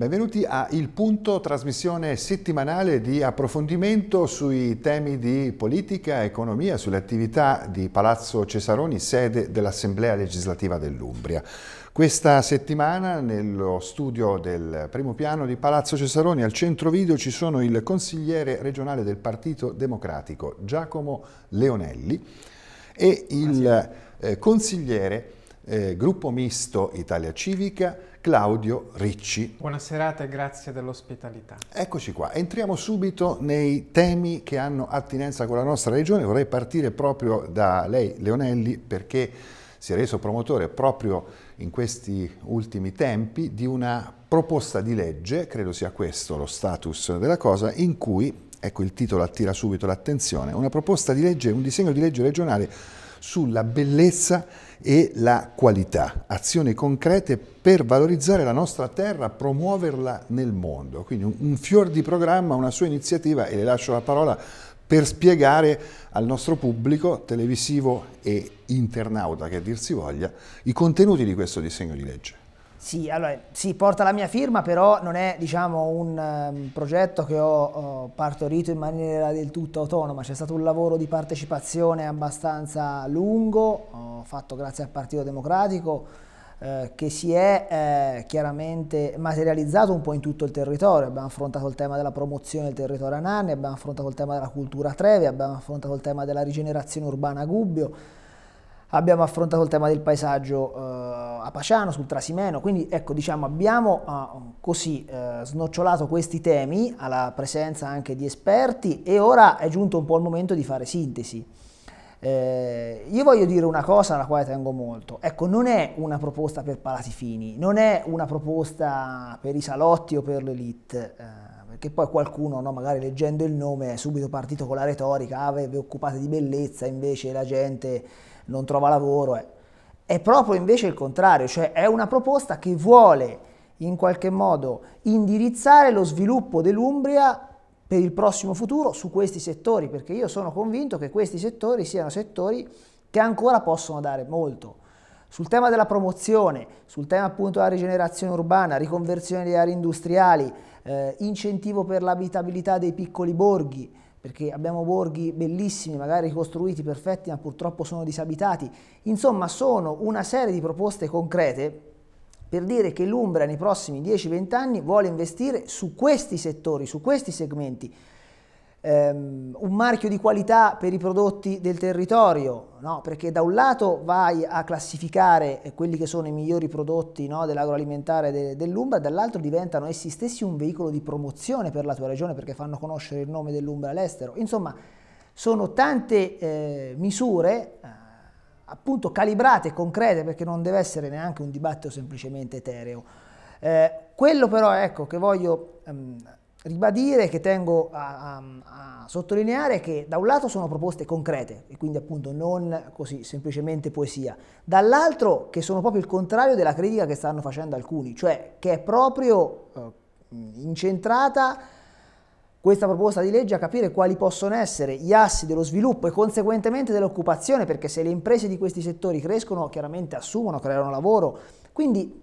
Benvenuti a Il Punto, trasmissione settimanale di approfondimento sui temi di politica, economia, sulle attività di Palazzo Cesaroni, sede dell'Assemblea legislativa dell'Umbria. Questa settimana nello studio del primo piano di Palazzo Cesaroni al centro video ci sono il consigliere regionale del Partito Democratico Giacomo Leonelli e il eh, consigliere eh, gruppo misto Italia Civica Claudio Ricci. Buona serata e grazie dell'ospitalità. Eccoci qua, entriamo subito nei temi che hanno attinenza con la nostra regione. Vorrei partire proprio da lei, Leonelli, perché si è reso promotore proprio in questi ultimi tempi di una proposta di legge, credo sia questo lo status della cosa, in cui, ecco il titolo attira subito l'attenzione, una proposta di legge, un disegno di legge regionale sulla bellezza e la qualità, azioni concrete per valorizzare la nostra terra, promuoverla nel mondo. Quindi un, fior di programma, una sua iniziativa e le lascio la parola per spiegare al nostro pubblico televisivo e internauta che dir si voglia i contenuti di questo disegno di legge. Sì, allora, sì, porta la mia firma, però non è diciamo, un um, progetto che ho, ho, partorito in maniera del tutto autonoma, c'è stato un lavoro di partecipazione abbastanza lungo, ho fatto grazie al Partito Democratico, eh, che si è eh, chiaramente materializzato un po' in tutto il territorio, abbiamo affrontato il tema della promozione del territorio Anani, abbiamo affrontato il tema della cultura Trevi, abbiamo affrontato il tema della rigenerazione urbana a Gubbio, abbiamo affrontato il tema del paesaggio eh, a Paciano, sul Trasimeno, quindi ecco diciamo abbiamo eh, così eh, snocciolato questi temi alla presenza anche di esperti e ora è giunto un po' il momento di fare sintesi. Eh, io voglio dire una cosa alla quale tengo molto. Ecco, non è una proposta per palati fini, non è una proposta per i salotti o per l'elite, eh, perché poi qualcuno, no, magari leggendo il nome, è subito partito con la retorica, ah, ve occupate di bellezza, invece la gente non trova lavoro. Eh. È proprio invece il contrario, cioè è una proposta che vuole in qualche modo indirizzare lo sviluppo dell'Umbria per il prossimo futuro su questi settori, perché io sono convinto che questi settori siano settori che ancora possono dare molto. Sul tema della promozione, sul tema appunto della rigenerazione urbana, riconversione di aree industriali, eh, incentivo per l'abitabilità dei piccoli borghi, perché abbiamo borghi bellissimi, magari costruiti, perfetti, ma purtroppo sono disabitati. Insomma, sono una serie di proposte concrete per dire che l'Umbria nei prossimi 10-20 anni vuole investire su questi settori, su questi segmenti ehm, un marchio di qualità per i prodotti del territorio, no? perché da un lato vai a classificare quelli che sono i migliori prodotti no, dell'agroalimentare de, dell'Umbra, dall'altro diventano essi stessi un veicolo di promozione per la tua regione perché fanno conoscere il nome dell'Umbra all'estero. Insomma, sono tante eh, misure eh, appunto calibrate, e concrete, perché non deve essere neanche un dibattito semplicemente etereo. Eh, quello però ecco, che voglio ehm, ribadire, che tengo a, a, a, sottolineare che da un lato sono proposte concrete e quindi appunto non così semplicemente poesia, dall'altro che sono proprio il contrario della critica che stanno facendo alcuni, cioè che è proprio eh, incentrata questa proposta di legge a capire quali possono essere gli assi dello sviluppo e conseguentemente dell'occupazione, perché se le imprese di questi settori crescono, chiaramente assumono, creano lavoro, quindi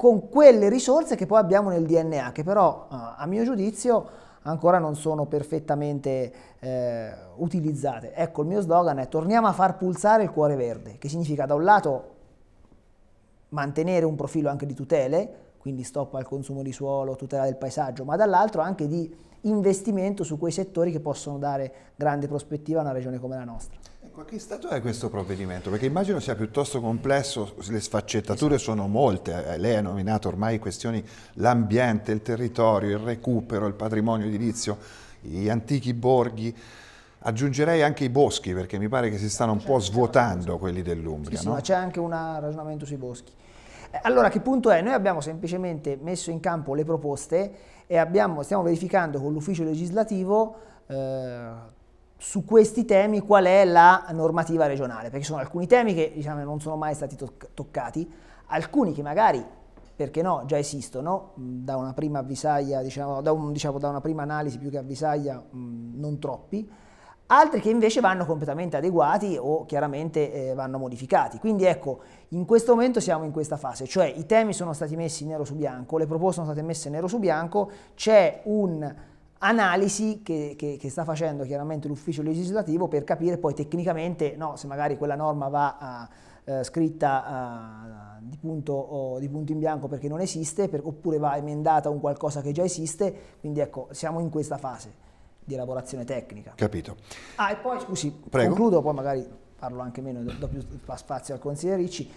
con quelle risorse che poi abbiamo nel DNA, che però eh, a mio giudizio ancora non sono perfettamente eh, utilizzate. Ecco, il mio slogan è torniamo a far pulsare il cuore verde, che significa da un lato mantenere un profilo anche di tutele, quindi stop al consumo di suolo, tutela del paesaggio, ma dall'altro anche di investimento su quei settori che possono dare grande prospettiva a una regione come la nostra. Ma che stato è questo provvedimento? Perché immagino sia piuttosto complesso, le sfaccettature esatto. sono molte, eh, lei ha nominato ormai questioni l'ambiente, il territorio, il recupero, il patrimonio edilizio, gli antichi borghi, aggiungerei anche i boschi perché mi pare che si stanno un po' certo, certo. svuotando quelli dell'Umbria. Sì, no? ma c'è anche un ragionamento sui boschi. Eh, allora che punto è? Noi abbiamo semplicemente messo in campo le proposte e abbiamo, stiamo verificando con l'ufficio legislativo eh, su questi temi qual è la normativa regionale, perché ci sono alcuni temi che diciamo, non sono mai stati to toccati, alcuni che magari, perché no, già esistono, da una prima avvisaglia, diciamo, da, un, diciamo, da una prima analisi più che avvisaglia, mh, non troppi, altri che invece vanno completamente adeguati o chiaramente eh, vanno modificati. Quindi ecco, in questo momento siamo in questa fase, cioè i temi sono stati messi nero su bianco, le proposte sono state messe nero su bianco, c'è un analisi che, che, che, sta facendo chiaramente l'ufficio legislativo per capire poi tecnicamente no, se magari quella norma va uh, uh, scritta uh, di, punto, di, punto, in bianco perché non esiste per, oppure va emendata un qualcosa che già esiste, quindi ecco siamo in questa fase di elaborazione tecnica. Capito. Ah e poi scusi, Prego. concludo, poi magari parlo anche meno, do più spazio al consigliere Ricci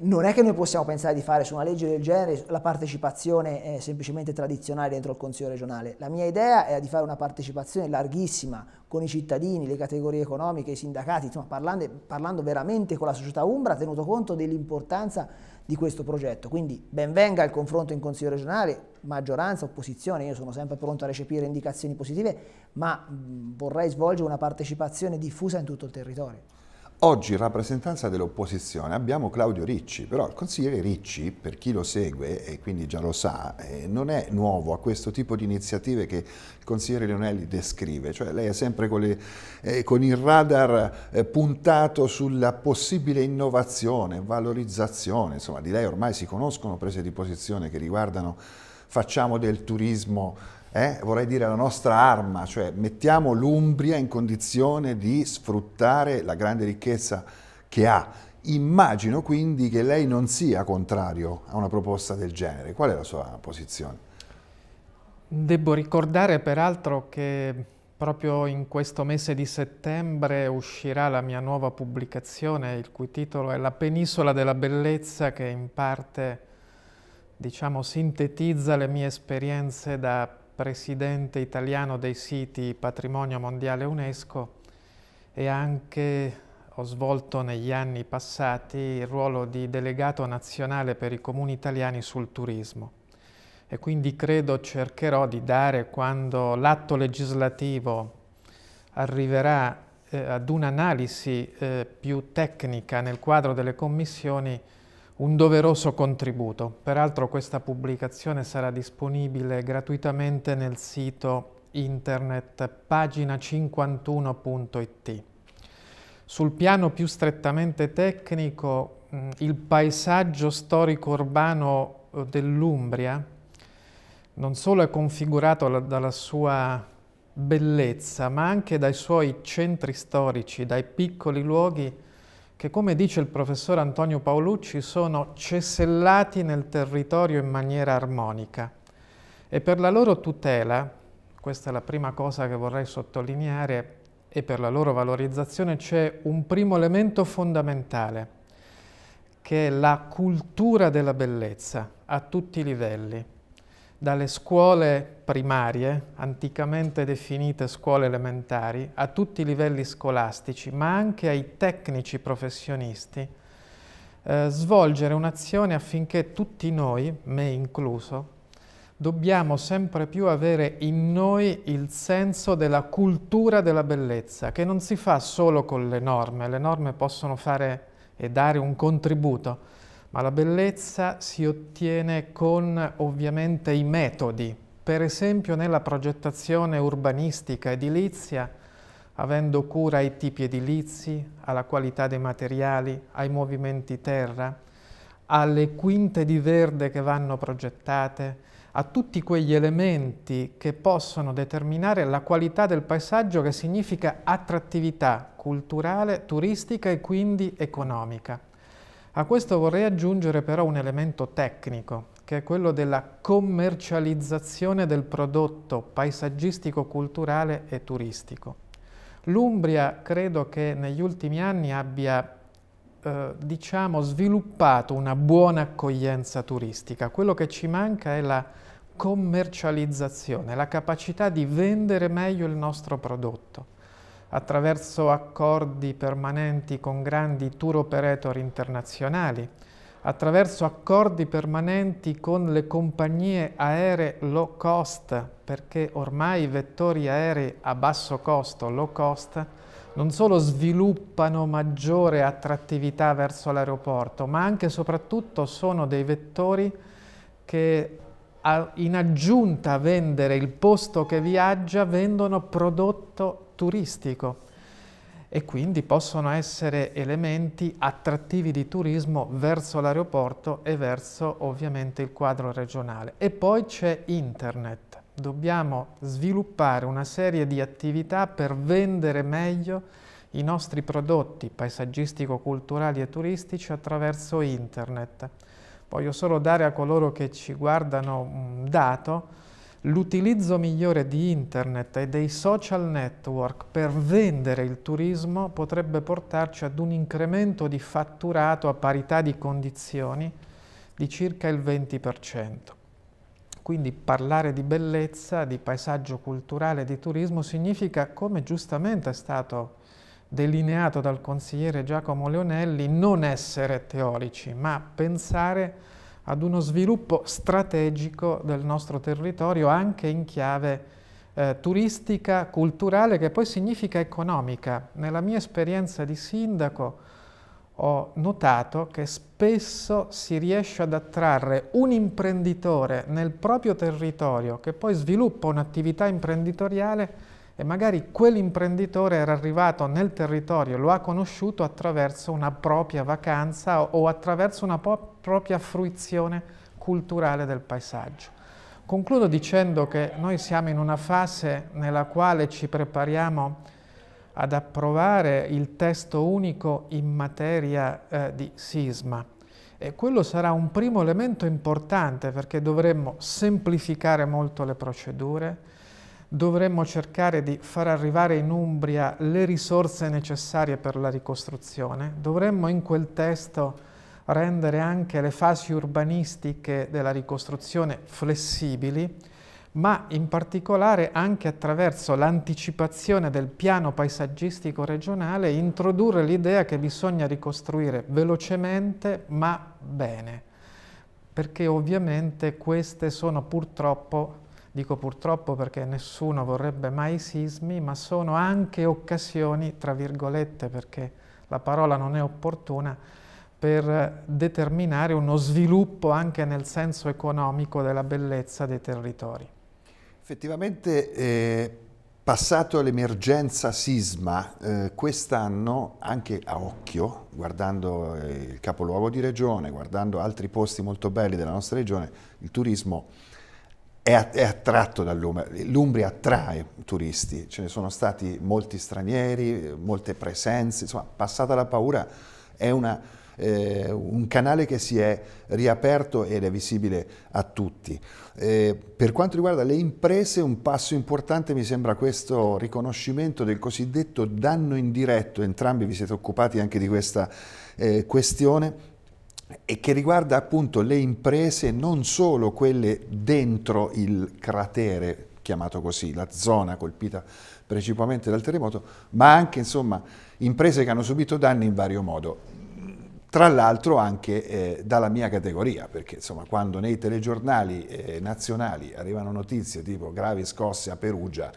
non è che noi possiamo pensare di fare su una legge del genere la partecipazione eh, semplicemente tradizionale dentro il Consiglio regionale. La mia idea è di fare una partecipazione larghissima con i cittadini, le categorie economiche, i sindacati, insomma, parlando, parlando veramente con la società Umbra, tenuto conto dell'importanza di questo progetto. Quindi benvenga il confronto in Consiglio regionale, maggioranza, opposizione, io sono sempre pronto a recepire indicazioni positive, ma vorrei svolgere una partecipazione diffusa in tutto il territorio. Oggi in rappresentanza dell'opposizione abbiamo Claudio Ricci, però il consigliere Ricci, per chi lo segue e quindi già lo sa, eh, non è nuovo a questo tipo di iniziative che il consigliere Leonelli descrive, cioè lei è sempre con, le, eh, con il radar eh, puntato sulla possibile innovazione, valorizzazione, insomma di lei ormai si conoscono prese di posizione che riguardano facciamo del turismo eh, vorrei dire la nostra arma, cioè mettiamo l'Umbria in condizione di sfruttare la grande ricchezza che ha. Immagino quindi che lei non sia contrario a una proposta del genere. Qual è la sua posizione? Devo ricordare peraltro che proprio in questo mese di settembre uscirà la mia nuova pubblicazione, il cui titolo è La penisola della bellezza, che in parte diciamo, sintetizza le mie esperienze da presidente italiano dei siti Patrimonio Mondiale UNESCO e anche ho svolto negli anni passati il ruolo di delegato nazionale per i comuni italiani sul turismo e quindi credo cercherò di dare quando l'atto legislativo arriverà eh, ad un'analisi eh, più tecnica nel quadro delle commissioni un doveroso contributo. Peraltro questa pubblicazione sarà disponibile gratuitamente nel sito internet pagina51.it. Sul piano più strettamente tecnico, mm, il paesaggio storico-urbano eh, dell'Umbria non solo è configurato dalla sua bellezza, ma anche dai suoi centri storici, dai piccoli luoghi che come dice il professor Antonio Paolucci sono cesellati nel territorio in maniera armonica e per la loro tutela, questa è la prima cosa che vorrei sottolineare, e per la loro valorizzazione c'è un primo elemento fondamentale che è la cultura della bellezza a tutti i livelli dalle scuole primarie, anticamente definite scuole elementari, a tutti i livelli scolastici, ma anche ai tecnici professionisti, eh, svolgere un'azione affinché tutti noi, me incluso, dobbiamo sempre più avere in noi il senso della cultura della bellezza, che non si fa solo con le norme, le norme possono fare e dare un contributo, ma la bellezza si ottiene con ovviamente i metodi. Per esempio nella progettazione urbanistica edilizia, avendo cura ai tipi edilizi, alla qualità dei materiali, ai movimenti terra, alle quinte di verde che vanno progettate, a tutti quegli elementi che possono determinare la qualità del paesaggio che significa attrattività culturale, turistica e quindi economica. A questo vorrei aggiungere però un elemento tecnico, che è quello della commercializzazione del prodotto paesaggistico, culturale e turistico. L'Umbria credo che negli ultimi anni abbia eh, diciamo, sviluppato una buona accoglienza turistica. Quello che ci manca è la commercializzazione, la capacità di vendere meglio il nostro prodotto attraverso accordi permanenti con grandi tour operator internazionali, attraverso accordi permanenti con le compagnie aeree low cost, perché ormai i vettori aerei a basso costo, low cost, non solo sviluppano maggiore attrattività verso l'aeroporto, ma anche e soprattutto sono dei vettori che in aggiunta a vendere il posto che viaggia, vendono prodotto turistico e quindi possono essere elementi attrattivi di turismo verso l'aeroporto e verso ovviamente il quadro regionale. E poi c'è internet. Dobbiamo sviluppare una serie di attività per vendere meglio i nostri prodotti paesaggistico-culturali e turistici attraverso internet. Voglio solo dare a coloro che ci guardano un dato, l'utilizzo migliore di internet e dei social network per vendere il turismo potrebbe portarci ad un incremento di fatturato a parità di condizioni di circa il 20%. Quindi parlare di bellezza, di paesaggio culturale, di turismo significa, come giustamente è stato delineato dal consigliere Giacomo Leonelli, non essere teorici, ma pensare ad uno sviluppo strategico del nostro territorio anche in chiave eh, turistica, culturale, che poi significa economica. Nella mia esperienza di sindaco ho notato che spesso si riesce ad attrarre un imprenditore nel proprio territorio che poi sviluppa un'attività imprenditoriale e magari quell'imprenditore era arrivato nel territorio, lo ha conosciuto attraverso una propria vacanza o attraverso una propria fruizione culturale del paesaggio. Concludo dicendo che noi siamo in una fase nella quale ci prepariamo ad approvare il testo unico in materia eh, di sisma. E quello sarà un primo elemento importante perché dovremmo semplificare molto le procedure, dovremmo cercare di far arrivare in Umbria le risorse necessarie per la ricostruzione, dovremmo in quel testo rendere anche le fasi urbanistiche della ricostruzione flessibili, ma in particolare anche attraverso l'anticipazione del piano paesaggistico regionale introdurre l'idea che bisogna ricostruire velocemente ma bene, perché ovviamente queste sono purtroppo Dico purtroppo perché nessuno vorrebbe mai sismi, ma sono anche occasioni, tra virgolette, perché la parola non è opportuna, per determinare uno sviluppo anche nel senso economico della bellezza dei territori. Effettivamente, eh, passato l'emergenza sisma, eh, quest'anno anche a occhio, guardando eh, il capoluogo di regione, guardando altri posti molto belli della nostra regione, il turismo è, attratto dall'Umbria. L'Umbria attrae turisti, ce ne sono stati molti stranieri, molte presenze, insomma, passata la paura è una, eh, un canale che si è riaperto ed è visibile a tutti. Eh, per quanto riguarda le imprese, un passo importante mi sembra questo riconoscimento del cosiddetto danno indiretto, entrambi vi siete occupati anche di questa eh, questione, e che riguarda appunto le imprese, non solo quelle dentro il cratere, chiamato così, la zona colpita principalmente dal terremoto, ma anche insomma imprese che hanno subito danni in vario modo. Tra l'altro anche eh, dalla mia categoria, perché insomma quando nei telegiornali eh, nazionali arrivano notizie tipo gravi scosse a Perugia,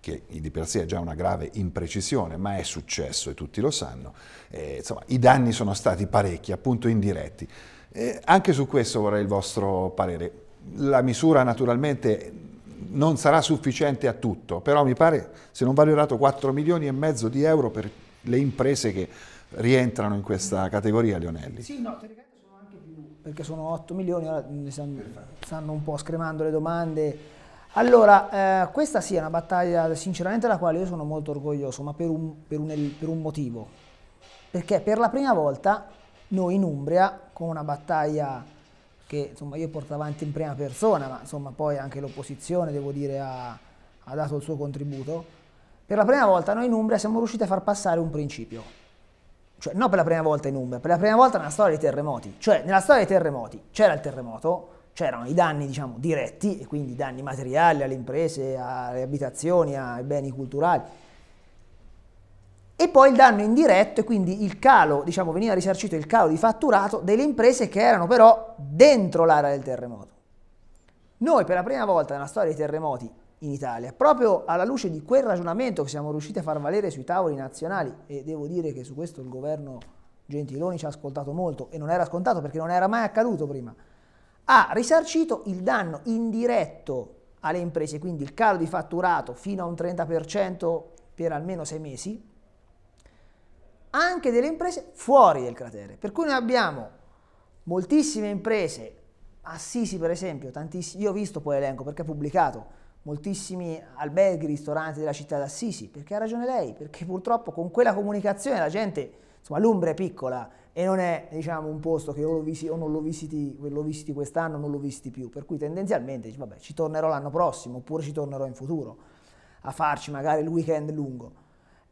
che di per sé è già una grave imprecisione, ma è successo e tutti lo sanno, eh, insomma, i danni sono stati parecchi, appunto indiretti. Eh, anche su questo vorrei il vostro parere. La misura naturalmente non sarà sufficiente a tutto, però mi pare, se non vado errato, 4 milioni e mezzo di euro per le imprese che rientrano in questa categoria, Leonelli. Sì, no, sono anche più, perché sono 8 milioni, ora stanno un po' scremando le domande allora, eh, questa sì è una battaglia sinceramente della quale io sono molto orgoglioso, ma per un, per, un, per un, motivo. Perché per la prima volta noi in Umbria, con una battaglia che insomma, io porto avanti in prima persona, ma insomma, poi anche l'opposizione, devo dire, ha, ha dato il suo contributo, per la prima volta noi in Umbria siamo riusciti a far passare un principio cioè non per la prima volta in Umbria, per la prima volta nella storia dei terremoti, cioè nella storia dei terremoti c'era il terremoto, c'erano i danni diciamo, diretti, e quindi i danni materiali alle imprese, alle abitazioni, ai beni culturali, e poi il danno indiretto, e quindi il calo, diciamo, veniva risarcito il calo di fatturato delle imprese che erano però dentro l'area del terremoto. Noi per la prima volta nella storia dei terremoti in Italia, proprio alla luce di quel ragionamento che siamo riusciti a far valere sui tavoli nazionali, e devo dire che su questo il governo Gentiloni ci ha ascoltato molto, e non era scontato perché non era mai accaduto prima, ha risarcito il danno indiretto alle imprese, quindi il calo di fatturato fino a un 30% per almeno sei mesi, anche delle imprese fuori del cratere. Per cui noi abbiamo moltissime imprese, Assisi per esempio, io ho visto poi l'elenco perché ha pubblicato, moltissimi alberghi, ristoranti della città d'Assisi, perché ha ragione lei, perché purtroppo con quella comunicazione la gente insomma l'Umbria è piccola e non è diciamo, un posto che o lo, visi, o lo visiti, lo visiti quest'anno o non lo visiti più, per cui tendenzialmente dici vabbè ci tornerò l'anno prossimo oppure ci tornerò in futuro a farci magari il weekend lungo.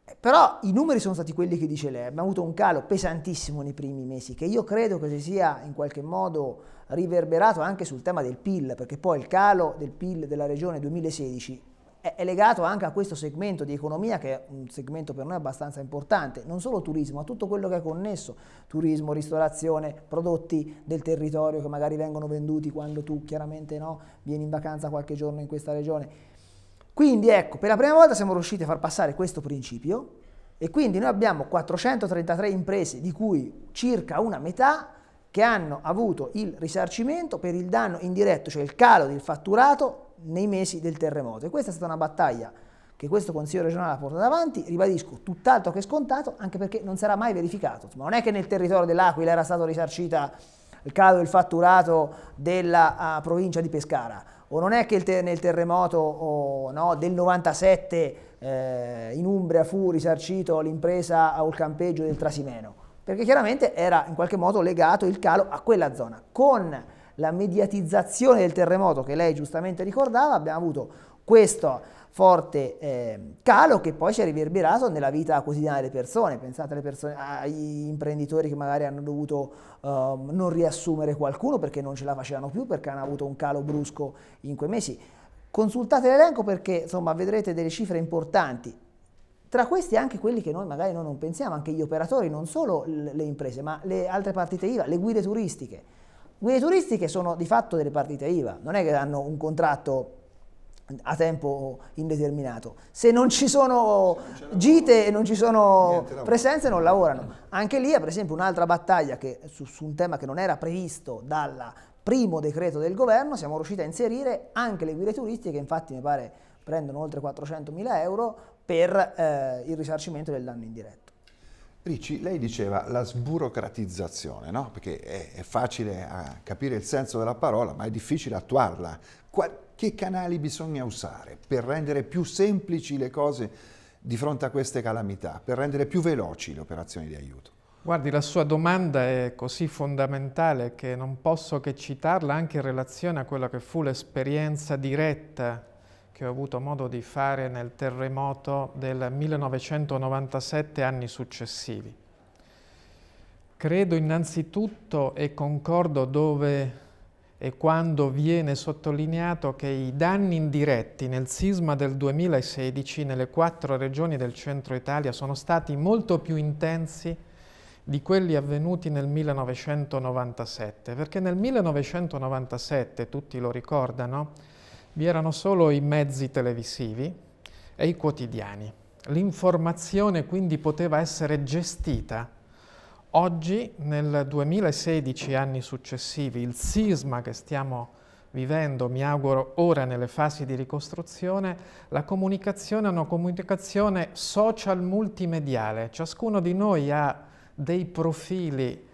Eh, però i numeri sono stati quelli che dice lei, abbiamo avuto un calo pesantissimo nei primi mesi che io credo che si sia in qualche modo riverberato anche sul tema del PIL, perché poi il calo del PIL della regione 2016 è legato anche a questo segmento di economia che è un segmento per noi abbastanza importante, non solo turismo, ma tutto quello che è connesso, turismo, ristorazione, prodotti del territorio che magari vengono venduti quando tu chiaramente no, vieni in vacanza qualche giorno in questa regione. Quindi ecco, per la prima volta siamo riusciti a far passare questo principio e quindi noi abbiamo 433 imprese di cui circa una metà che hanno avuto il risarcimento per il danno indiretto, cioè il calo del fatturato nei mesi del terremoto. E questa è stata una battaglia che questo Consiglio regionale ha portato avanti, ribadisco, tutt'altro che scontato, anche perché non sarà mai verificato. Insomma, non è che nel territorio dell'Aquila era stato risarcita il calo del fatturato della uh, provincia di Pescara, o non è che te nel terremoto oh, no, del 97 eh, in Umbria fu risarcito l'impresa o il campeggio del Trasimeno, perché chiaramente era in qualche modo legato il calo a quella zona. Con la mediatizzazione del terremoto che lei giustamente ricordava, abbiamo avuto questo forte eh, calo che poi ci è riverberato nella vita quotidiana delle persone. Pensate alle persone, agli imprenditori che magari hanno dovuto eh, non riassumere qualcuno perché non ce la facevano più, perché hanno avuto un calo brusco in quei mesi. Consultate l'elenco perché insomma, vedrete delle cifre importanti. Tra questi anche quelli che noi magari non pensiamo, anche gli operatori, non solo le imprese, ma le altre partite IVA, le guide turistiche Guide turistiche sono di fatto delle partite IVA, non è che hanno un contratto a tempo indeterminato. Se non ci sono non gite e non ci sono presenze non lavorano. Anche lì, per esempio, un'altra battaglia che, su, su, un tema che non era previsto dal primo decreto del governo, siamo riusciti a inserire anche le guide turistiche, infatti mi pare prendono oltre 400.000 euro per eh, il risarcimento del danno indiretto. Ricci, lei diceva la sburocratizzazione, no? perché è, è facile eh, capire il senso della parola, ma è difficile attuarla. Qual che canali bisogna usare per rendere più semplici le cose di fronte a queste calamità, per rendere più veloci le operazioni di aiuto? Guardi, la sua domanda è così fondamentale che non posso che citarla anche in relazione a quella che fu l'esperienza diretta che ho avuto modo di fare nel terremoto del 1997 anni successivi. Credo innanzitutto e concordo dove e quando viene sottolineato che i danni indiretti nel sisma del 2016 nelle quattro regioni del centro Italia sono stati molto più intensi di quelli avvenuti nel 1997, perché nel 1997, tutti lo ricordano, vi erano solo i mezzi televisivi e i quotidiani. L'informazione quindi poteva essere gestita. Oggi, nel 2016 anni successivi, il sisma che stiamo vivendo, mi auguro ora nelle fasi di ricostruzione, la comunicazione è una comunicazione social multimediale. Ciascuno di noi ha dei profili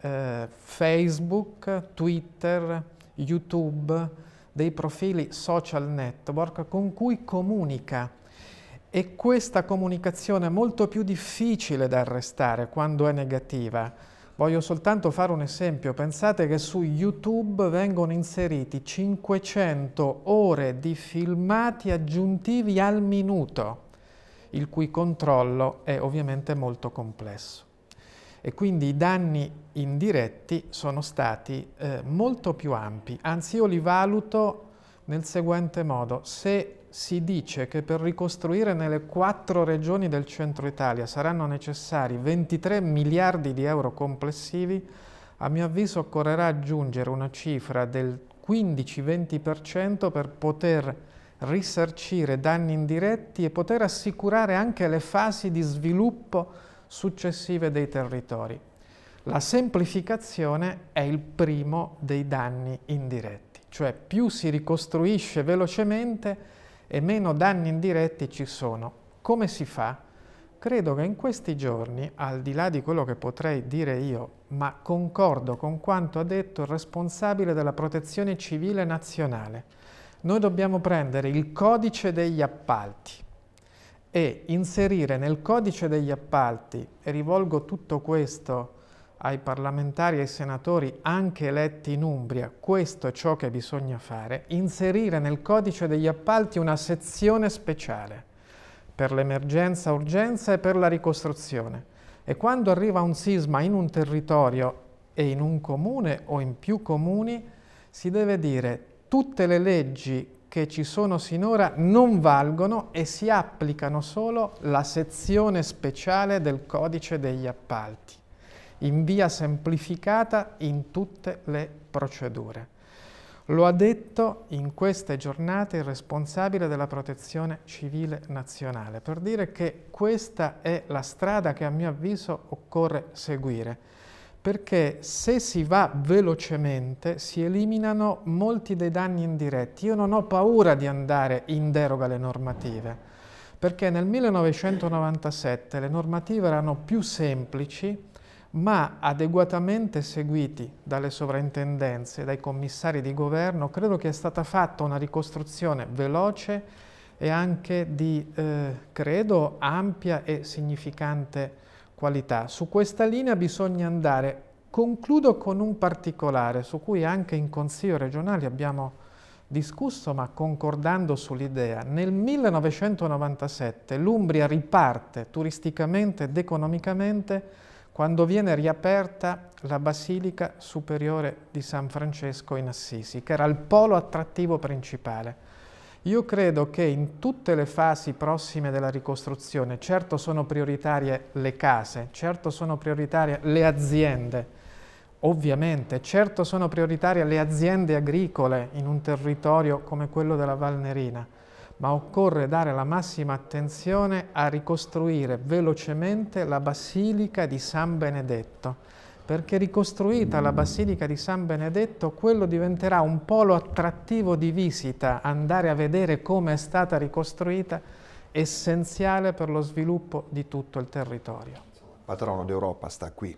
eh, Facebook, Twitter, YouTube, dei profili social network con cui comunica e questa comunicazione è molto più difficile da arrestare quando è negativa. Voglio soltanto fare un esempio, pensate che su YouTube vengono inseriti 500 ore di filmati aggiuntivi al minuto, il cui controllo è ovviamente molto complesso e quindi i danni indiretti sono stati eh, molto più ampi, anzi io li valuto nel seguente modo, se si dice che per ricostruire nelle quattro regioni del centro Italia saranno necessari 23 miliardi di euro complessivi, a mio avviso occorrerà aggiungere una cifra del 15-20% per poter risarcire danni indiretti e poter assicurare anche le fasi di sviluppo successive dei territori. La semplificazione è il primo dei danni indiretti, cioè più si ricostruisce velocemente e meno danni indiretti ci sono. Come si fa? Credo che in questi giorni, al di là di quello che potrei dire io, ma concordo con quanto ha detto il responsabile della protezione civile nazionale, noi dobbiamo prendere il codice degli appalti, e inserire nel codice degli appalti, e rivolgo tutto questo ai parlamentari e ai senatori anche eletti in Umbria, questo è ciò che bisogna fare, inserire nel codice degli appalti una sezione speciale per l'emergenza urgenza e per la ricostruzione. E quando arriva un sisma in un territorio e in un comune o in più comuni, si deve dire tutte le leggi che ci sono sinora non valgono e si applicano solo la sezione speciale del codice degli appalti, in via semplificata in tutte le procedure. Lo ha detto in queste giornate il responsabile della protezione civile nazionale, per dire che questa è la strada che a mio avviso occorre seguire perché se si va velocemente si eliminano molti dei danni indiretti. Io non ho paura di andare in deroga alle normative, perché nel 1997 le normative erano più semplici, ma adeguatamente seguiti dalle sovrintendenze, dai commissari di governo, credo che è stata fatta una ricostruzione veloce e anche di, eh, credo, ampia e significante qualità. Su questa linea bisogna andare. Concludo con un particolare su cui anche in Consiglio regionale abbiamo discusso ma concordando sull'idea. Nel 1997 l'Umbria riparte turisticamente ed economicamente quando viene riaperta la Basilica Superiore di San Francesco in Assisi, che era il polo attrattivo principale. Io credo che in tutte le fasi prossime della ricostruzione, certo sono prioritarie le case, certo sono prioritarie le aziende, ovviamente, certo sono prioritarie le aziende agricole in un territorio come quello della Valnerina, ma occorre dare la massima attenzione a ricostruire velocemente la Basilica di San Benedetto perché ricostruita la Basilica di San Benedetto, quello diventerà un polo attrattivo di visita, andare a vedere come è stata ricostruita, essenziale per lo sviluppo di tutto il territorio. Il patrono d'Europa sta qui.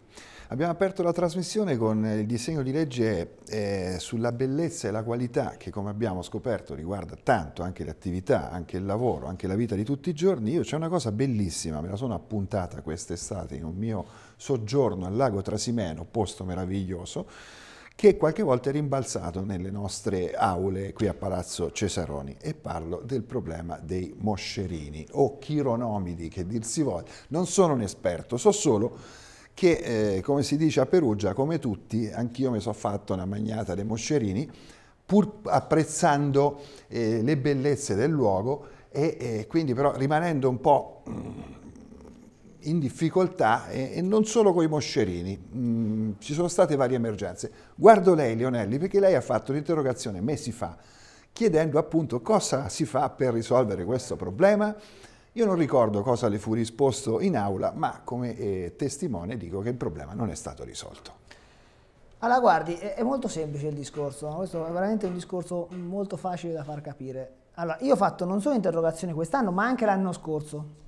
Abbiamo aperto la trasmissione con il disegno di legge eh, sulla bellezza e la qualità che come abbiamo scoperto riguarda tanto anche le attività, anche il lavoro, anche la vita di tutti i giorni. Io c'è una cosa bellissima, me la sono appuntata quest'estate in un mio soggiorno al lago Trasimeno, posto meraviglioso, che qualche volta è rimbalzato nelle nostre aule qui a Palazzo Cesaroni e parlo del problema dei moscerini o chironomidi che dir si voglia. Non sono un esperto, so solo che eh, come si dice a Perugia, come tutti, anch'io mi sono fatto una magnata dei moscerini, pur apprezzando eh, le bellezze del luogo e, e eh, quindi però rimanendo un po' mm, in difficoltà e, eh, e non solo con i moscerini, mm, ci sono state varie emergenze. Guardo lei Leonelli perché lei ha fatto un'interrogazione mesi fa chiedendo appunto cosa si fa per risolvere questo problema io non ricordo cosa le fu risposto in aula, ma come eh, testimone dico che il problema non è stato risolto. Allora, guardi, è molto semplice il discorso, questo è veramente un discorso molto facile da far capire. Allora, io ho fatto non solo interrogazioni quest'anno, ma anche l'anno scorso.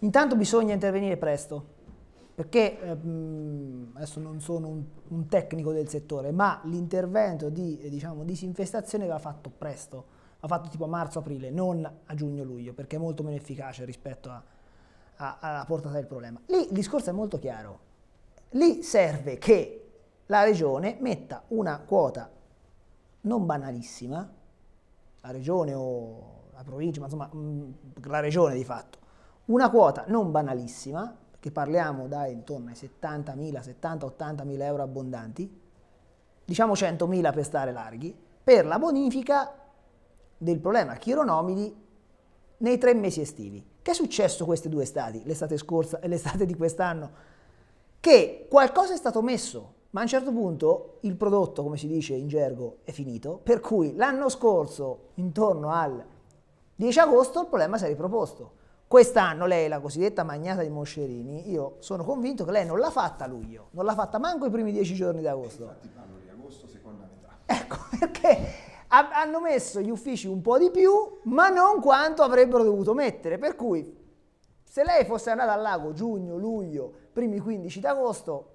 Intanto bisogna intervenire presto, perché ehm, adesso non sono un, un, tecnico del settore, ma l'intervento di diciamo, disinfestazione va fatto presto ho fatto tipo a marzo-aprile, non a giugno-luglio, perché è molto meno efficace rispetto a, a, alla portata del problema. Lì il discorso è molto chiaro. Lì serve che la regione metta una quota non banalissima, la regione o la provincia, ma insomma mm, la regione di fatto, una quota non banalissima, che parliamo dai intorno ai 70.000, 70-80.000 euro abbondanti, diciamo 100.000 per stare larghi, per la bonifica del problema chironomidi nei tre mesi estivi. Che è successo questi due estati, l'estate scorsa e l'estate di quest'anno? Che qualcosa è stato messo, ma a un certo punto il prodotto, come si dice in gergo, è finito, per cui l'anno scorso, intorno al 10 agosto, il problema si è riproposto. Quest'anno lei, la cosiddetta magnata di Moscerini, io sono convinto che lei non l'ha fatta a luglio, non l'ha fatta manco i primi dieci giorni d'agosto. Infatti parlo di agosto, seconda metà. Ecco, perché hanno messo gli uffici un po' di più, ma non quanto avrebbero dovuto mettere. Per cui, se lei fosse andata al lago giugno, luglio, primi 15 d'agosto,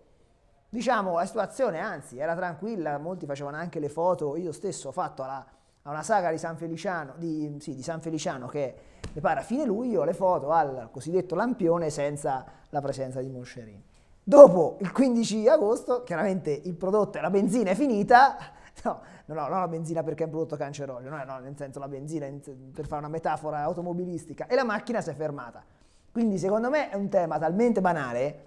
diciamo la situazione, anzi, era tranquilla, molti facevano anche le foto, io stesso ho fatto alla, a una saga di San Feliciano, di, sì, di San Feliciano che mi pare a fine luglio, le foto al cosiddetto lampione senza la presenza di Moncherini. Dopo il 15 agosto, chiaramente il prodotto e la benzina è finita, no, no, no, non la benzina perché è brutto prodotto cancerogeno, no, no, nel senso la benzina per fare una metafora automobilistica e la macchina si è fermata. Quindi secondo me è un tema talmente banale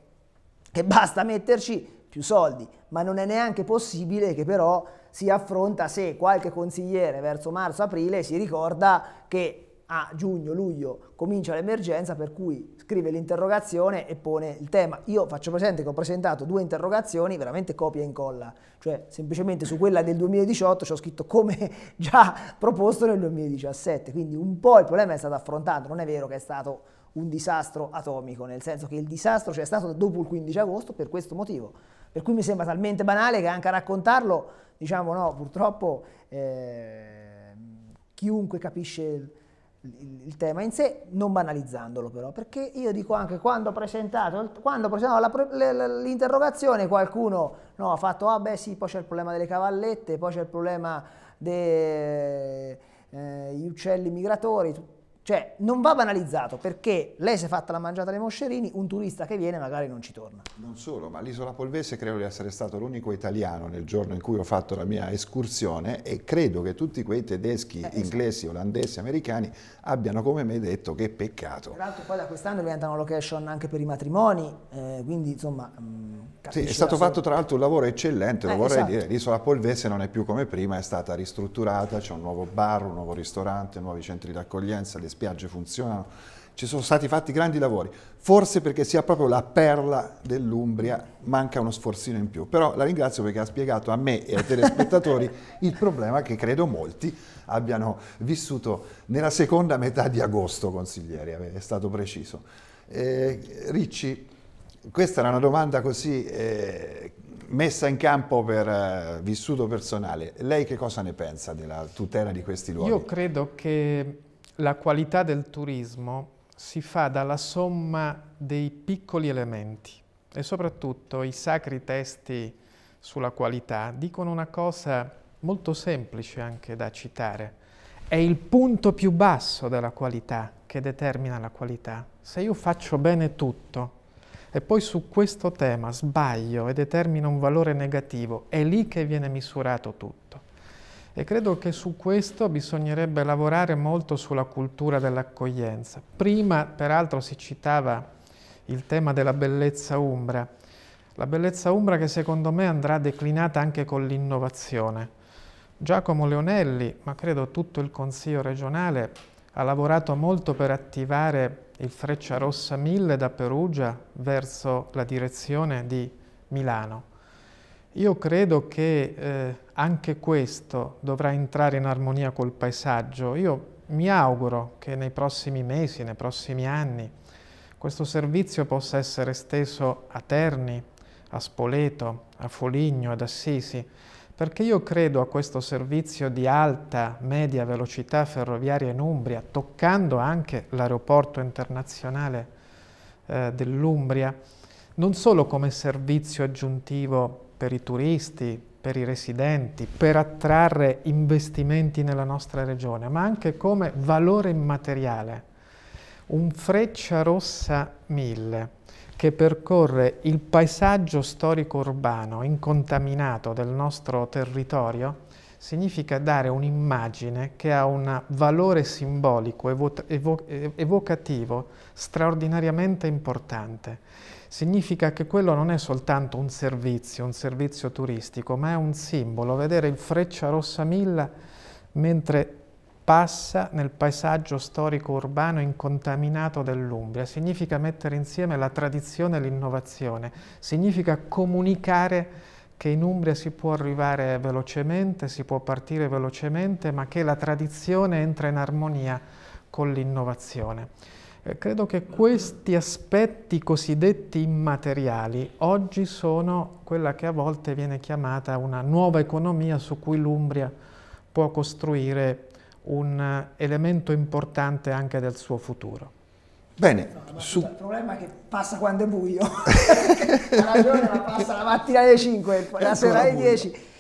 che basta metterci più soldi, ma non è neanche possibile che però si affronta se qualche consigliere verso marzo-aprile si ricorda che a giugno-luglio comincia l'emergenza per cui scrive l'interrogazione e pone il tema. Io faccio presente che ho presentato due interrogazioni veramente copia e incolla, cioè semplicemente su quella del 2018 c'ho scritto come già proposto nel 2017, quindi un po' il problema è stato affrontato, non è vero che è stato un disastro atomico, nel senso che il disastro c'è stato dopo il 15 agosto per questo motivo, per cui mi sembra talmente banale che anche a raccontarlo, diciamo no, purtroppo eh, chiunque capisce il, tema in sé, non banalizzandolo però, perché io dico anche quando ho presentato, quando ho presentato l'interrogazione qualcuno no, ha fatto, ah beh sì, poi c'è il problema delle cavallette, poi c'è il problema degli eh, uccelli migratori, cioè, non va banalizzato perché lei si è fatta la mangiata dei moscerini, un turista che viene magari non ci torna. Non solo, ma l'isola Polvese credo di essere stato l'unico italiano nel giorno in cui ho fatto la mia escursione e credo che tutti quei tedeschi, eh, eh inglesi, sì. olandesi, americani abbiano come me detto che peccato. Tra l'altro poi da quest'anno diventano location anche per i matrimoni, eh, quindi insomma... Mh, mm, sì, è stato fatto tra l'altro un lavoro eccellente, eh, lo vorrei esatto. dire, l'isola Polvese non è più come prima, è stata ristrutturata, c'è un nuovo bar, un nuovo ristorante, nuovi centri d'accoglienza, le spiagge funzionano, ci sono stati fatti grandi lavori, forse perché sia proprio la perla dell'Umbria, manca uno sforzino in più, però la ringrazio perché ha spiegato a me e ai telespettatori il problema che credo molti abbiano vissuto nella seconda metà di agosto, consiglieri, è stato preciso. Eh, Ricci, questa era una domanda così eh, messa in campo per eh, vissuto personale. Lei che cosa ne pensa della tutela di questi luoghi? Io credo che la qualità del turismo si fa dalla somma dei piccoli elementi e soprattutto i sacri testi sulla qualità dicono una cosa molto semplice anche da citare. È il punto più basso della qualità che determina la qualità. Se io faccio bene tutto e poi su questo tema sbaglio e determino un valore negativo, è lì che viene misurato tutto. E credo che su questo bisognerebbe lavorare molto sulla cultura dell'accoglienza. Prima, peraltro, si citava il tema della bellezza umbra. La bellezza umbra che secondo me andrà declinata anche con l'innovazione. Giacomo Leonelli, ma credo tutto il Consiglio regionale, ha lavorato molto per attivare il Freccia Rossa 1000 da Perugia verso la direzione di Milano. Io credo che eh, anche questo dovrà entrare in armonia col paesaggio. Io mi auguro che nei prossimi mesi, nei prossimi anni, questo servizio possa essere esteso a Terni, a Spoleto, a Foligno, ad Assisi, perché io credo a questo servizio di alta, media velocità ferroviaria in Umbria, toccando anche l'aeroporto internazionale eh, dell'Umbria, non solo come servizio aggiuntivo per i turisti, per i residenti, per attrarre investimenti nella nostra regione, ma anche come valore immateriale. Un Freccia Rossa 1000 che percorre il paesaggio storico urbano incontaminato del nostro territorio significa dare un'immagine che ha un valore simbolico, evo evo evocativo, straordinariamente importante significa che quello non è soltanto un servizio, un servizio turistico, ma è un simbolo. Vedere il Freccia Rossa Milla mentre passa nel paesaggio storico urbano incontaminato dell'Umbria, significa mettere insieme la tradizione e l'innovazione, significa comunicare che in Umbria si può arrivare velocemente, si può partire velocemente, ma che la tradizione entra in armonia con l'innovazione. Eh, credo che questi aspetti cosiddetti immateriali oggi sono quella che a volte viene chiamata una nuova economia su cui l'Umbria può costruire un eh, elemento importante anche del suo futuro. Bene, no, su... il problema è che passa quando è buio, la ragione la passa la mattina alle 5, la sera alle 10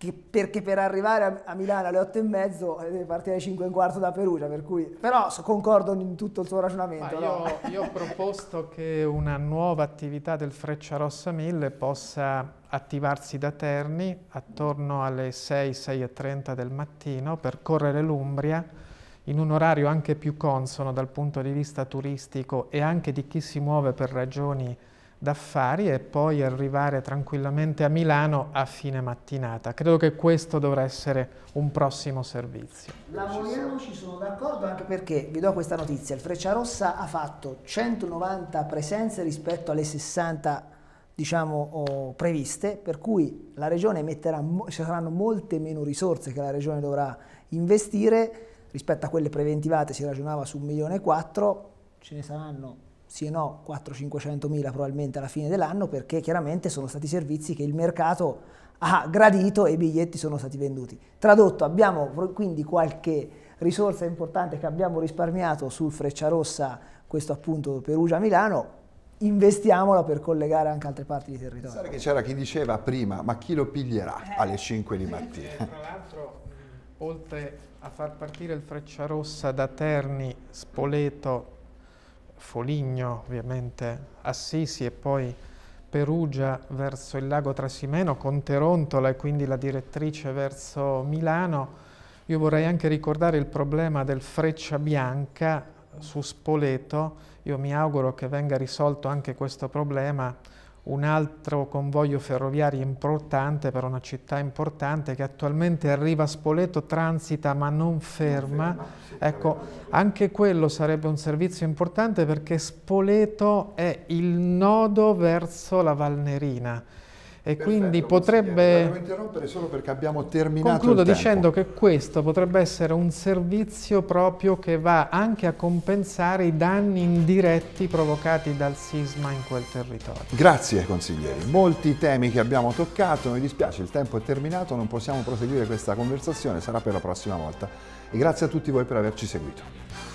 che, perché per arrivare a, a, Milano alle 8 e mezzo eh, deve partire alle 5 e un quarto da Perugia, per cui però concordo in tutto il suo ragionamento. Io, no? io, ho proposto che una nuova attività del Freccia Rossa 1000 possa attivarsi da Terni attorno alle 6, 6 e 30 del mattino per correre l'Umbria in un orario anche più consono dal punto di vista turistico e anche di chi si muove per ragioni d'affari e poi arrivare tranquillamente a Milano a fine mattinata. Credo che questo dovrà essere un prossimo servizio. Lavoriamo, ci sono d'accordo anche perché, vi do questa notizia, il Frecciarossa ha fatto 190 presenze rispetto alle 60 diciamo, oh, previste, per cui la regione metterà, ci saranno molte meno risorse che la regione dovrà investire rispetto a quelle preventivate, si ragionava su 1.400.000 ce ne saranno sì e no 400 500 mila probabilmente alla fine dell'anno perché chiaramente sono stati servizi che il mercato ha gradito e i biglietti sono stati venduti. Tradotto, abbiamo quindi qualche risorsa importante che abbiamo risparmiato sul Frecciarossa, questo appunto Perugia-Milano, investiamola per collegare anche altre parti di territorio. Pensare che c'era chi diceva prima, ma chi lo piglierà eh. alle 5 di mattina? tra l'altro, oltre a far partire il Frecciarossa da Terni, Spoleto, Foligno, ovviamente Assisi e poi Perugia verso il lago Trasimeno con Terontola e quindi la direttrice verso Milano. Io vorrei anche ricordare il problema del Freccia Bianca su Spoleto. Io mi auguro che venga risolto anche questo problema un altro convoglio ferroviario importante per una città importante che attualmente arriva a Spoleto, transita ma non ferma. Non ferma ecco, anche quello sarebbe un servizio importante perché Spoleto è il nodo verso la Valnerina e Perfetto, quindi potrebbe... Devo interrompere solo perché abbiamo terminato Concludo dicendo che questo potrebbe essere un servizio proprio che va anche a compensare i danni indiretti provocati dal sisma in quel territorio. Grazie consiglieri, molti temi che abbiamo toccato, mi dispiace il tempo è terminato, non possiamo proseguire questa conversazione, sarà per la prossima volta. E grazie a tutti voi per averci seguito.